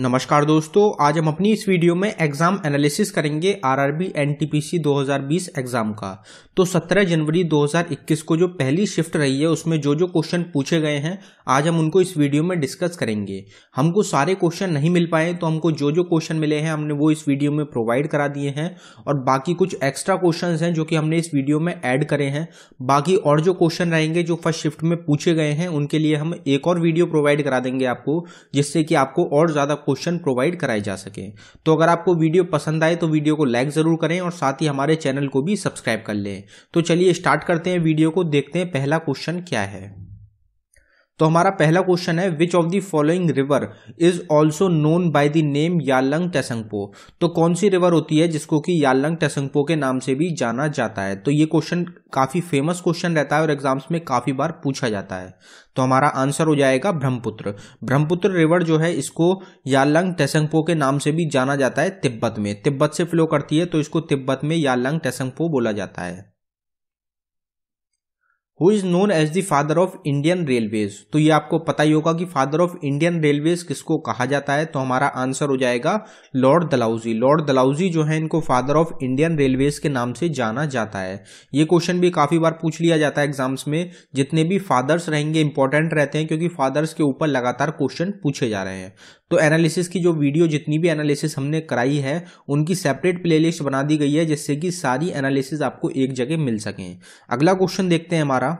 नमस्कार दोस्तों आज हम अपनी इस वीडियो में एग्जाम एनालिसिस करेंगे आरआरबी एनटीपीसी 2020 एग्जाम का तो 17 जनवरी 2021 को जो पहली शिफ्ट रही है उसमें जो जो क्वेश्चन पूछे गए हैं आज हम उनको इस वीडियो में डिस्कस करेंगे हमको सारे क्वेश्चन नहीं मिल पाए तो हमको जो जो क्वेश्चन मिले हैं हमने वो इस वीडियो में प्रोवाइड करा दिए हैं और बाकी कुछ एक्स्ट्रा क्वेश्चन हैं जो कि हमने इस वीडियो में ऐड करे हैं बाकी और जो क्वेश्चन रहेंगे जो फर्स्ट शिफ्ट में पूछे गए हैं उनके लिए हम एक और वीडियो प्रोवाइड करा देंगे आपको जिससे कि आपको और ज़्यादा क्वेश्चन प्रोवाइड कराए जा सके तो अगर आपको वीडियो पसंद आए तो वीडियो को लाइक ज़रूर करें और साथ ही हमारे चैनल को भी सब्सक्राइब कर लें तो चलिए स्टार्ट करते हैं वीडियो को देखते हैं पहला क्वेश्चन क्या है तो हमारा पहला क्वेश्चन है which of the following river is also known by the name Yarlung Tsangpo तो कौन सी रिवर होती है जिसको कि यालंग टेसंगपो के नाम से भी जाना जाता है तो ये क्वेश्चन काफी फेमस क्वेश्चन रहता है और एग्जाम्स में काफी बार पूछा जाता है तो हमारा आंसर हो जाएगा ब्रह्मपुत्र ब्रह्मपुत्र रिवर जो है इसको यालंग टेसंगपो के नाम से भी जाना जाता है तिब्बत में तिब्बत से फ्लो करती है तो इसको तिब्बत में यालंग टेसंगपो बोला जाता है who is known as the father of Indian railways तो ये आपको पता ही होगा कि फादर ऑफ इंडियन रेलवेज किसको कहा जाता है तो हमारा आंसर हो जाएगा लॉर्ड दलाउजी लॉर्ड दलाउजी जो है इनको फादर ऑफ इंडियन रेलवेज के नाम से जाना जाता है ये क्वेश्चन भी काफी बार पूछ लिया जाता है एग्जाम्स में जितने भी फादर्स रहेंगे इंपॉर्टेंट रहते हैं क्योंकि फादर्स के ऊपर लगातार क्वेश्चन पूछे जा रहे हैं तो एनालिसिस की जो वीडियो जितनी भी एनालिसिस हमने कराई है उनकी सेपरेट प्लेलिस्ट बना दी गई है जिससे कि सारी एनालिसिस आपको एक जगह मिल सकें अगला क्वेश्चन देखते हैं हमारा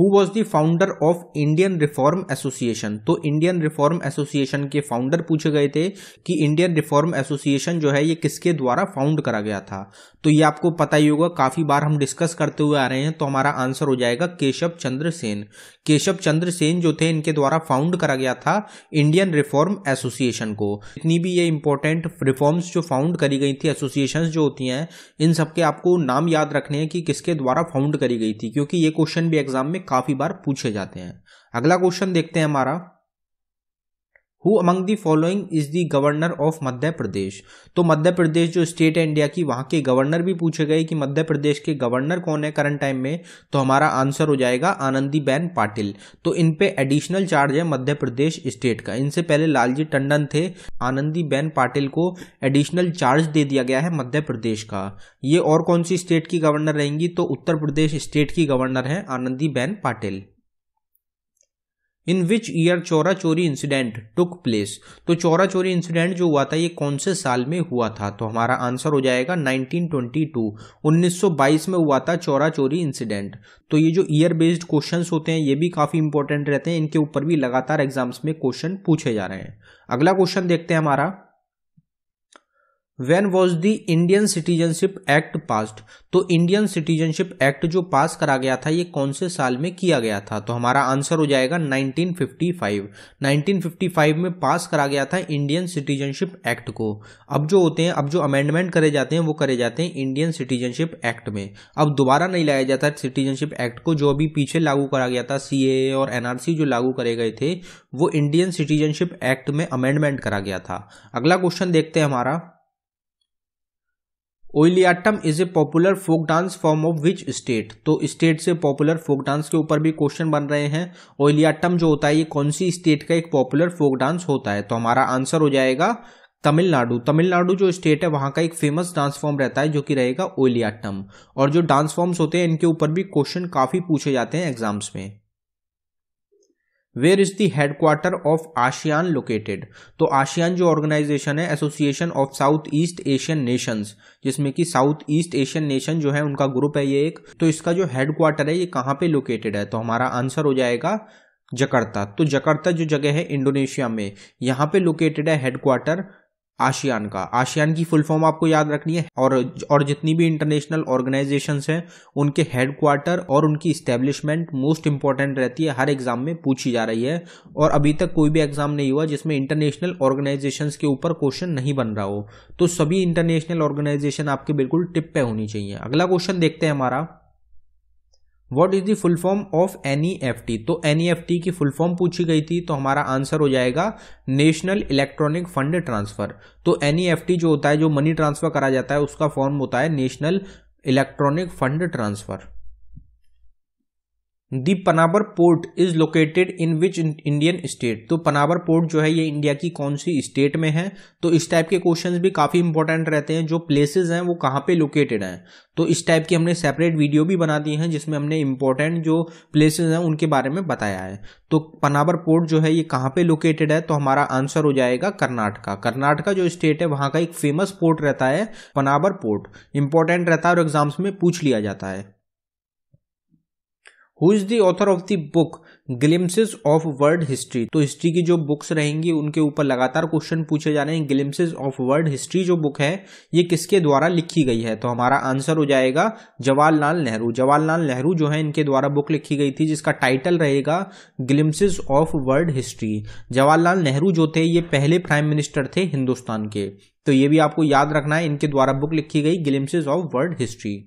who was the founder of Indian reform association तो इंडियन रिफॉर्म एसोसिएशन के फाउंडर पूछे गए थे कि इंडियन रिफॉर्म एसोसिएशन जो है ये किसके द्वारा फाउंड करा गया था तो ये आपको पता ही होगा काफी बार हम डिस्कस करते हुए आ रहे हैं तो हमारा आंसर हो जाएगा केशव चंद्र सेन केशव चंद्र सेन जो थे इनके द्वारा फाउंड करा गया था इंडियन रिफॉर्म एसोसिएशन को जितनी भी ये इंपॉर्टेंट रिफॉर्म्स जो फाउंड करी गई थी एसोसिएशन जो होती हैं इन सबके आपको नाम याद रखने हैं कि किसके द्वारा फाउंड करी गई थी क्योंकि ये क्वेश्चन भी एग्जाम में काफ़ी बार पूछे जाते हैं अगला क्वेश्चन देखते हैं हमारा who among the following is the governor of Madhya Pradesh तो मध्य प्रदेश जो स्टेट है इंडिया की वहां के गवर्नर भी पूछे गए कि मध्य प्रदेश के गवर्नर कौन है करंट टाइम में तो हमारा आंसर हो जाएगा आनंदी बेन पाटिल तो इन पे एडिशनल चार्ज है मध्य प्रदेश स्टेट का इनसे पहले लालजी टंडन थे आनंदी बेन पाटिल को एडिशनल चार्ज दे दिया गया है मध्य प्रदेश का ये और कौन सी स्टेट की गवर्नर रहेंगी तो उत्तर प्रदेश स्टेट की गवर्नर है Anandi Ben Patil in which year Chaura Chori incident took place तो चौरा चोरी इंसिडेंट जो हुआ था ये कौन से साल में हुआ था तो हमारा आंसर हो जाएगा 1922 1922 में हुआ था चौरा चोरी इंसिडेंट तो ये जो ईयर बेस्ड क्वेश्चन होते हैं ये भी काफ़ी इंपॉर्टेंट रहते हैं इनके ऊपर भी लगातार एग्जाम्स में क्वेश्चन पूछे जा रहे हैं अगला क्वेश्चन देखते हैं हमारा when was the Indian citizenship act passed तो इंडियन सिटीजनशिप एक्ट जो पास करा गया था ये कौन से साल में किया गया था तो हमारा आंसर हो जाएगा 1955 1955 में पास करा गया था इंडियन सिटीजनशिप एक्ट को अब जो होते हैं अब जो अमेंडमेंट करे जाते हैं वो करे जाते हैं इंडियन सिटीजनशिप एक्ट में अब दोबारा नहीं लाया जाता सिटीजनशिप एक्ट को जो अभी पीछे लागू करा गया था सी और एनआरसी जो लागू करे गए थे वो इंडियन सिटीजनशिप एक्ट में अमेंडमेंट करा गया था अगला क्वेश्चन देखते हैं हमारा Oyilattam is a popular folk dance form of which state तो स्टेट से पॉपुलर फोक डांस के ऊपर भी क्वेश्चन बन रहे हैं ओइलियाटम जो होता है ये कौन सी स्टेट का एक पॉपुलर फोक डांस होता है तो हमारा आंसर हो जाएगा तमिलनाडु तमिलनाडु जो स्टेट है वहां का एक फेमस डांस फॉर्म रहता है जो कि रहेगा ओलियाटम और जो डांस फॉर्म्स होते हैं इनके ऊपर भी क्वेश्चन काफ़ी पूछे जाते हैं एग्जाम्स में where is the headquarter of ASEAN located तो आशियान जो ऑर्गेनाइजेशन है association of south east Asian nations जिसमें कि साउथ ईस्ट एशियन नेशन जो है उनका ग्रुप है ये एक तो इसका जो हेडक्वार्टर है ये कहाँ पे लोकेटेड है तो हमारा आंसर हो जाएगा जकर्ता तो जकर्ता जो जगह है इंडोनेशिया में यहाँ पे लोकेटेड है हेडक्वार्टर आशियान का आशियान की फुल फॉर्म आपको याद रखनी है और और जितनी भी इंटरनेशनल ऑर्गेनाइजेशन हैं उनके हेडक्वार्टर और उनकी इस्टेब्लिशमेंट मोस्ट इंपॉर्टेंट रहती है हर एग्जाम में पूछी जा रही है और अभी तक कोई भी एग्जाम नहीं हुआ जिसमें इंटरनेशनल ऑर्गेनाइजेशन के ऊपर क्वेश्चन नहीं बन रहा हो तो सभी इंटरनेशनल ऑर्गेनाइजेशन आपके बिल्कुल टिप पे होनी चाहिए अगला क्वेश्चन देखते हैं हमारा what is the full form of N तो एन e की फुल फॉर्म पूछी गई थी तो हमारा आंसर हो जाएगा नेशनल इलेक्ट्रॉनिक फंड ट्रांसफर तो एन e जो होता है जो मनी ट्रांसफर करा जाता है उसका फॉर्म होता है national electronic fund transfer the Panavar port is located in which Indian state तो पनावर पोर्ट जो है ये इंडिया की कौन सी स्टेट में है तो इस टाइप के क्वेश्चंस भी काफ़ी इंपॉर्टेंट रहते हैं जो प्लेसेस हैं वो कहाँ पे लोकेटेड हैं तो इस टाइप की हमने सेपरेट वीडियो भी बना दी है जिसमें हमने इंपॉर्टेंट जो प्लेसेज हैं उनके बारे में बताया है तो पनावर पोर्ट जो है ये कहाँ पे लोकेटेड है तो हमारा आंसर हो जाएगा कर्नाटका कर्नाटका जो स्टेट है वहाँ का एक फेमस पोर्ट रहता है पनावर पोर्ट इंपॉर्टेंट रहता है और एग्जाम्स में पूछ लिया जाता है who is the author of the book glimpses of world history तो हिस्ट्री की जो बुक्स रहेंगी उनके ऊपर लगातार क्वेश्चन पूछे जा रहे हैं ग्लिम्सिस ऑफ वर्ल्ड हिस्ट्री जो बुक है ये किसके द्वारा लिखी गई है तो हमारा आंसर हो जाएगा जवाहरलाल नेहरू जवाहरलाल नेहरू जो है इनके द्वारा बुक लिखी गई थी जिसका टाइटल रहेगा glimpses of world history Jawaharlal Nehru जो थे ये पहले प्राइम मिनिस्टर थे हिंदुस्तान के तो ये भी आपको याद रखना है इनके द्वारा बुक लिखी गई glimpses of world history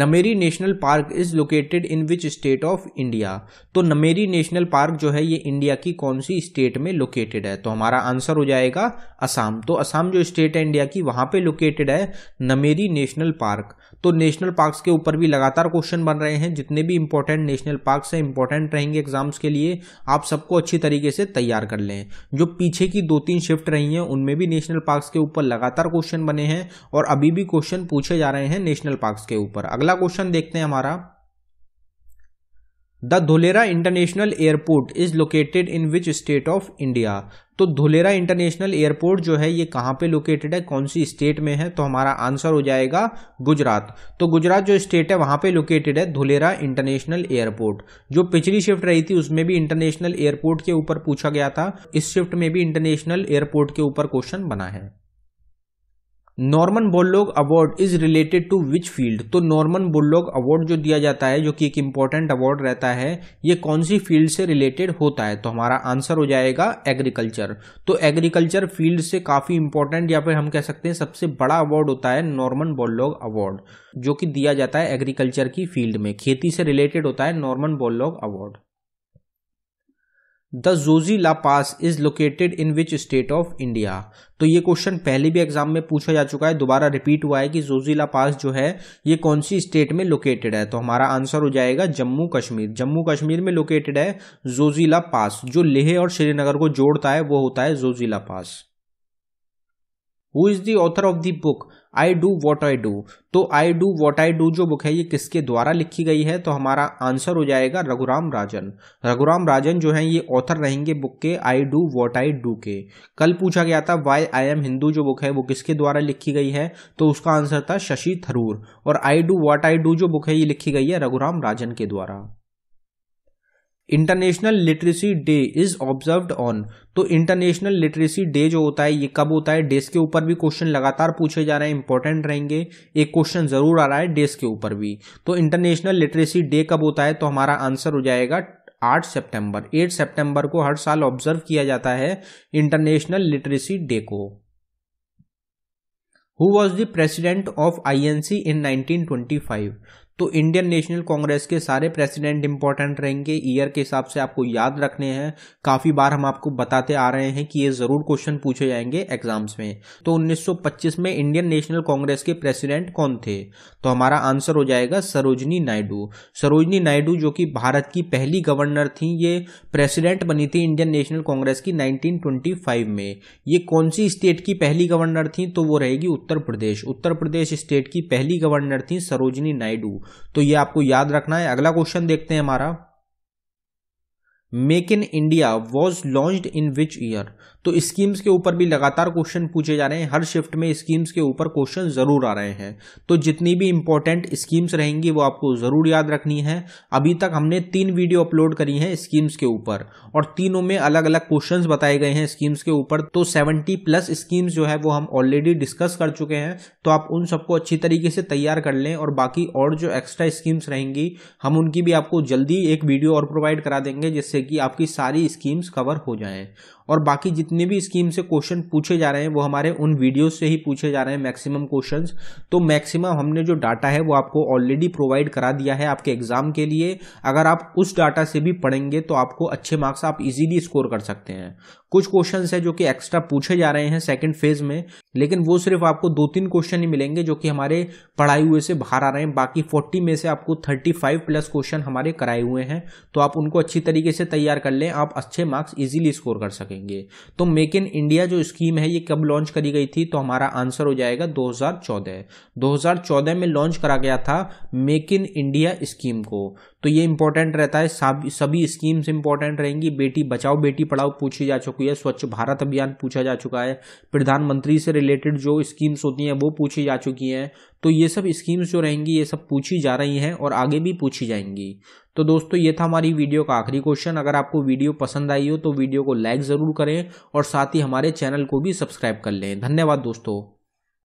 Nameri national park is located in which state of India तो नमेरी नेशनल पार्क जो है ये इंडिया की कौन सी स्टेट में लोकेटेड है तो हमारा आंसर हो जाएगा असम तो असम जो स्टेट है इंडिया की वहां पे लोकेटेड है नमेरी नेशनल पार्क तो नेशनल पार्क्स के ऊपर भी लगातार क्वेश्चन बन रहे हैं जितने भी इंपॉर्टेंट नेशनल पार्क्स हैं इंपॉर्टेंट रहेंगे एग्जाम्स के लिए आप सबको अच्छी तरीके से तैयार कर लें जो पीछे की दो तीन शिफ्ट रही हैं उनमें भी नेशनल पार्क्स के ऊपर लगातार क्वेश्चन बने हैं और अभी भी क्वेश्चन पूछे जा रहे हैं नेशनल पार्क्स के ऊपर अगला क्वेश्चन देखते हैं हमारा the Dholera international airport is located in which state of India तो धुलेरा इंटरनेशनल एयरपोर्ट जो है ये कहाँ पे लोकेटेड है कौन सी स्टेट में है तो हमारा आंसर हो जाएगा गुजरात तो गुजरात जो स्टेट है वहाँ पे लोकेटेड है धुलेरा इंटरनेशनल एयरपोर्ट जो पिछली शिफ्ट रही थी उसमें भी इंटरनेशनल एयरपोर्ट के ऊपर पूछा गया था इस शिफ्ट में भी इंटरनेशनल एयरपोर्ट के ऊपर क्वेश्चन बना है Norman Borlaug award is related to which field तो नॉर्मन बोल्लोग अवार्ड जो दिया जाता है जो कि एक इंपॉर्टेंट अवार्ड रहता है ये कौन सी फील्ड से रिलेटेड होता है तो हमारा आंसर हो जाएगा एग्रीकल्चर तो एग्रीकल्चर फील्ड से काफी इंपॉर्टेंट या फिर हम कह सकते हैं सबसे बड़ा अवार्ड होता है नॉर्मन बोल्लोग अवार्ड जो कि दिया जाता है एग्रीकल्चर की फील्ड में खेती से रिलेटेड होता है Norman Borlaug award the Zojila pass is located in which state of India तो ये क्वेश्चन पहले भी एग्जाम में पूछा जा चुका है दोबारा रिपीट हुआ है कि जोजीला पास जो है ये कौन सी स्टेट में लोकेटेड है तो हमारा आंसर हो जाएगा जम्मू कश्मीर जम्मू कश्मीर में लोकेटेड है जोजीला पास जो लेह और श्रीनगर को जोड़ता है वो होता है Zojila pass who is the author of the book I do what I do तो I do what I do जो बुक है ये किसके द्वारा लिखी गई है तो हमारा आंसर हो जाएगा रघुराम राजन रघुराम राजन जो है ये ऑथर रहेंगे बुक के I do what I do के कल पूछा गया था वाई आई एम हिंदू जो बुक है वो किसके द्वारा लिखी गई है तो उसका आंसर था शशि थरूर और I do what I do जो बुक है ये लिखी गई है रघुराम राजन के द्वारा international literacy day is observe on तो इंटरनेशनल लिटरेसी डे जो होता है ये कब होता है डेस के ऊपर भी क्वेश्चन लगातार पूछे जा रहे हैं इंपॉर्टेंट रहेंगे एक क्वेश्चन जरूर आ रहा है डेस के ऊपर भी तो इंटरनेशनल लिटरेसी डे कब होता है तो हमारा आंसर हो जाएगा आठ सितंबर एट सितंबर को हर साल ऑब्जर्व किया जाता है इंटरनेशनल लिटरेसी डे को who was the president of I N C in nineteen तो इंडियन नेशनल कांग्रेस के सारे प्रेसिडेंट इंपॉर्टेंट रहेंगे ईयर के हिसाब से आपको याद रखने हैं काफ़ी बार हम आपको बताते आ रहे हैं कि ये ज़रूर क्वेश्चन पूछे जाएंगे एग्जाम्स में तो 1925 में इंडियन नेशनल कांग्रेस के प्रेसिडेंट कौन थे तो हमारा आंसर हो जाएगा सरोजनी नायडू सरोजनी नायडू जो कि भारत की पहली गवर्नर थी ये प्रेसिडेंट बनी थी इंडियन नेशनल कांग्रेस की नाइनटीन में ये कौन सी स्टेट की पहली गवर्नर थी तो वो रहेगी उत्तर प्रदेश उत्तर प्रदेश स्टेट की पहली गवर्नर थी सरोजनी नायडू तो ये आपको याद रखना है अगला क्वेश्चन देखते हैं हमारा make in India was launch in which year तो स्कीम्स के ऊपर भी लगातार क्वेश्चन पूछे जा रहे हैं हर शिफ्ट में स्कीम्स के ऊपर क्वेश्चन जरूर आ रहे हैं तो जितनी भी इंपॉर्टेंट स्कीम्स रहेंगी वो आपको जरूर याद रखनी है अभी तक हमने तीन वीडियो अपलोड करी हैं स्कीम्स के ऊपर और तीनों में अलग अलग क्वेश्चन बताए गए हैं स्कीम्स के ऊपर तो सेवेंटी प्लस स्कीम्स जो है वो हम ऑलरेडी डिस्कस कर चुके हैं तो आप उन सबको अच्छी तरीके से तैयार कर लें और बाकी और जो एक्स्ट्रा स्कीम्स रहेंगी हम उनकी भी आपको जल्दी एक वीडियो और प्रोवाइड करा देंगे जिससे कि आपकी सारी स्कीम्स कवर हो जाएं और बाकी जितने भी स्कीम से क्वेश्चन पूछे जा रहे हैं वो हमारे उन वीडियोस से ही पूछे जा रहे हैं मैक्सिमम क्वेश्चंस तो मैक्सिमम हमने जो डाटा है वो आपको ऑलरेडी प्रोवाइड करा दिया है आपके एग्जाम के लिए अगर आप उस डाटा से भी पढ़ेंगे तो आपको अच्छे मार्क्स आप इजीली स्कोर कर सकते हैं कुछ क्वेश्चन है जो कि एक्स्ट्रा पूछे जा रहे हैं सेकेंड फेज में लेकिन वो सिर्फ आपको दो तीन क्वेश्चन ही मिलेंगे जो कि हमारे पढ़ाई हुए से बाहर आ रहे हैं बाकी फोर्टी में से आपको थर्टी फाइव प्लस क्वेश्चन हमारे कराए हुए हैं तो आप उनको अच्छी तरीके से तैयार कर लें आप अच्छे मार्क्स इजिली स्कोर कर सकें सकेंगे तो मेक इन इंडिया जो स्कीम है ये कब लॉन्च करी गई थी तो हमारा आंसर हो जाएगा 2014 2014 में लॉन्च करा गया था मेक इन इंडिया स्कीम को तो ये इंपॉर्टेंट रहता है सभी स्कीम्स इंपॉर्टेंट रहेंगी बेटी बचाओ बेटी पढ़ाओ पूछी जा चुकी है स्वच्छ भारत अभियान पूछा जा चुका है प्रधानमंत्री से रिलेटेड जो स्कीम्स होती हैं वो पूछी जा चुकी हैं तो ये सब स्कीम्स जो रहेंगी ये सब पूछी जा रही हैं और आगे भी पूछी जाएंगी तो दोस्तों ये था हमारी वीडियो का आखिरी क्वेश्चन अगर आपको वीडियो पसंद आई हो तो वीडियो को लाइक ज़रूर करें और साथ ही हमारे चैनल को भी सब्सक्राइब कर लें धन्यवाद दोस्तों